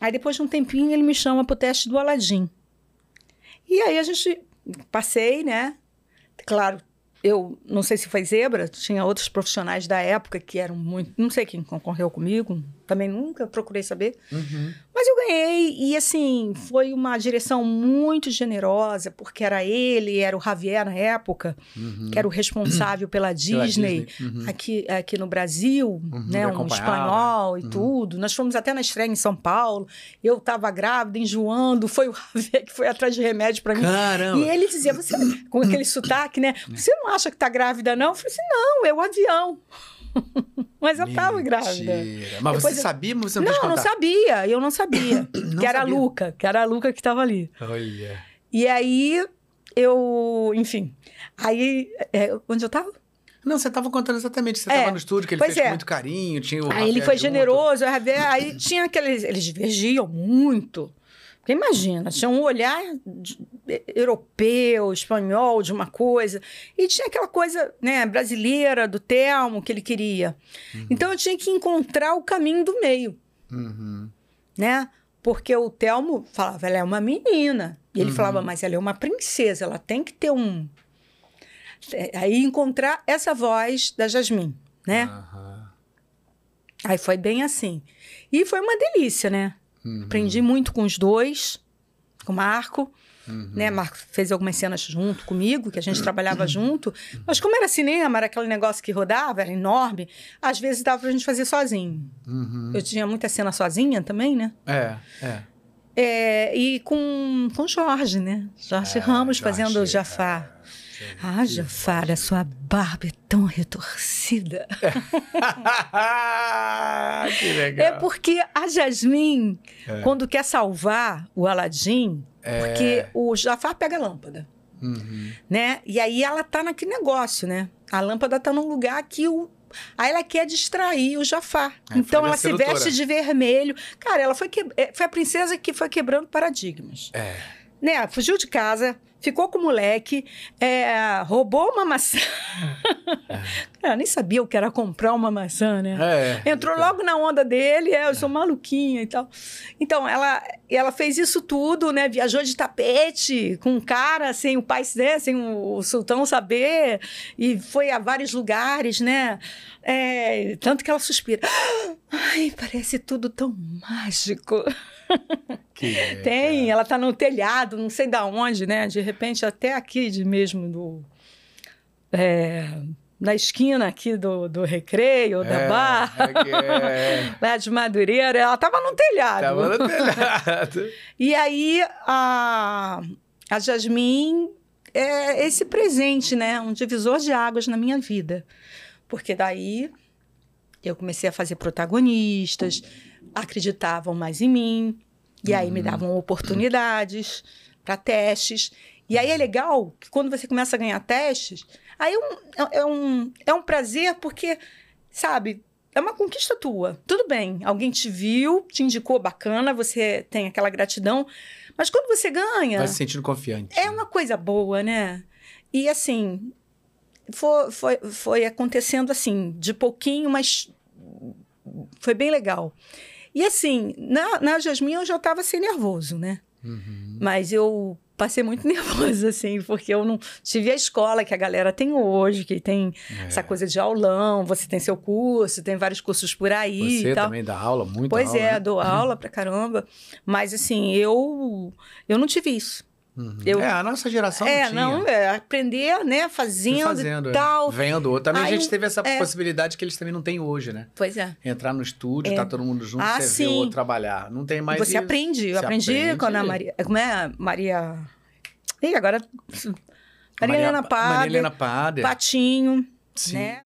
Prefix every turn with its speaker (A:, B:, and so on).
A: Aí depois de um tempinho ele me chama pro teste do Aladim. E aí a gente passei, né? Claro, eu não sei se foi zebra, tinha outros profissionais da época que eram muito. Não sei quem concorreu comigo, também nunca procurei saber. Uhum. Mas eu ganhei e assim, foi uma direção muito generosa, porque era ele, era o Javier na época, uhum. que era o responsável pela Disney, pela Disney. Uhum. Aqui, aqui no Brasil, uhum. né, um espanhol e uhum. tudo. Nós fomos até na estreia em São Paulo. Eu estava grávida, enjoando, foi o Javier que foi atrás de remédio para mim. Caramba. E ele dizia: "Você com aquele sotaque, né? É. Você não acha que tá grávida não?" Eu falei assim: "Não, é o avião." mas eu Mentira. tava grávida. Mas Depois você eu... sabia, mas você não Não, não sabia. Eu não sabia. não que era sabia. a Luca. Que era a Luca que tava ali. Olha. E aí, eu... Enfim. Aí... É, onde eu tava? Não, você estava contando exatamente. Você estava é, no estúdio, que ele fez é. com muito carinho, tinha o Aí ele foi junto. generoso, aí tinha aqueles. Eles divergiam muito. Imagina, tinha um olhar é, europeu, espanhol, de uma coisa, e tinha aquela coisa né, brasileira do Telmo que ele queria. Uhum. Então eu tinha que encontrar o caminho do meio, uhum. né? Porque o Telmo falava, ela é uma menina. E ele uhum. falava, mas ela é uma princesa, ela tem que ter um... É, aí encontrar essa voz da Jasmine, né? Aí foi bem assim. E foi uma delícia, né? Uhum. Aprendi muito com os dois, com o Marco. Uhum. Né? Marco fez algumas cenas junto comigo, que a gente trabalhava uhum. junto. Mas como era cinema, era aquele negócio que rodava, era enorme, às vezes dava pra gente fazer sozinho. Uhum. Eu tinha muita cena sozinha também, né? É, é. é e com, com Jorge, né? Jorge é, Ramos Jorge, fazendo o Jafar. É. Ah, Jafar, a sua barba é tão retorcida. que legal. É porque a Jasmine, é. quando quer salvar o Aladim, é. porque o Jafar pega a lâmpada. Uhum. Né? E aí ela tá naquele negócio, né? A lâmpada tá num lugar que o Aí ela quer distrair o Jafar. É, então ela se veste de vermelho. Cara, ela foi, que... É, foi a princesa que foi quebrando paradigmas. É. Né? Fugiu de casa, ficou com o moleque, é, roubou uma maçã. Cara, é. nem sabia o que era comprar uma maçã, né? É, Entrou então... logo na onda dele, é, eu sou é. maluquinha e tal. Então, ela, ela fez isso tudo, né? Viajou de tapete com um cara, sem o pai, né? sem o, o sultão saber, e foi a vários lugares, né? É, tanto que ela suspira. Ai, parece tudo tão mágico. Que Tem, ela tá no telhado, não sei da onde, né? De repente, até aqui de mesmo do. É, na esquina aqui do, do recreio, é, da barra, é. é. lá de Madureira, ela tava no telhado. Tava no telhado. e aí a, a Jasmin é esse presente, né? Um divisor de águas na minha vida. Porque daí eu comecei a fazer protagonistas acreditavam mais em mim, e aí me uhum. davam oportunidades para testes. E aí é legal que quando você começa a ganhar testes, aí é um, é um, é um prazer porque, sabe, é uma conquista tua. Tudo bem, alguém te viu, te indicou, bacana, você tem aquela gratidão, mas quando você ganha. Vai se sentindo confiante. É uma coisa boa, né? E assim, foi, foi, foi acontecendo assim, de pouquinho, mas foi bem legal. E assim, na, na Jasmin eu já estava sem assim, nervoso, né? Uhum. Mas eu passei muito nervoso assim, porque eu não tive a escola que a galera tem hoje, que tem é. essa coisa de aulão, você tem seu curso, tem vários cursos por aí. Você também dá aula, muito Pois aula, é, né? dou aula pra caramba. Mas, assim, eu, eu não tive isso. Uhum. Eu, é, a nossa geração é, não tinha. Não, é, aprender, né, fazendo, fazendo e é. tal. É. Vendo. Também Aí, a gente teve essa é. possibilidade que eles também não têm hoje, né? Pois é. Entrar no estúdio, é. tá todo mundo junto, ah, você sim. vê o outro trabalhar. Não tem mais Você isso. aprende. Eu aprendi aprende. quando a Maria... Como é? Maria... Ih, agora... Maria,
B: Maria Helena Padre. Maria Helena Padre.
A: Patinho, sim. né?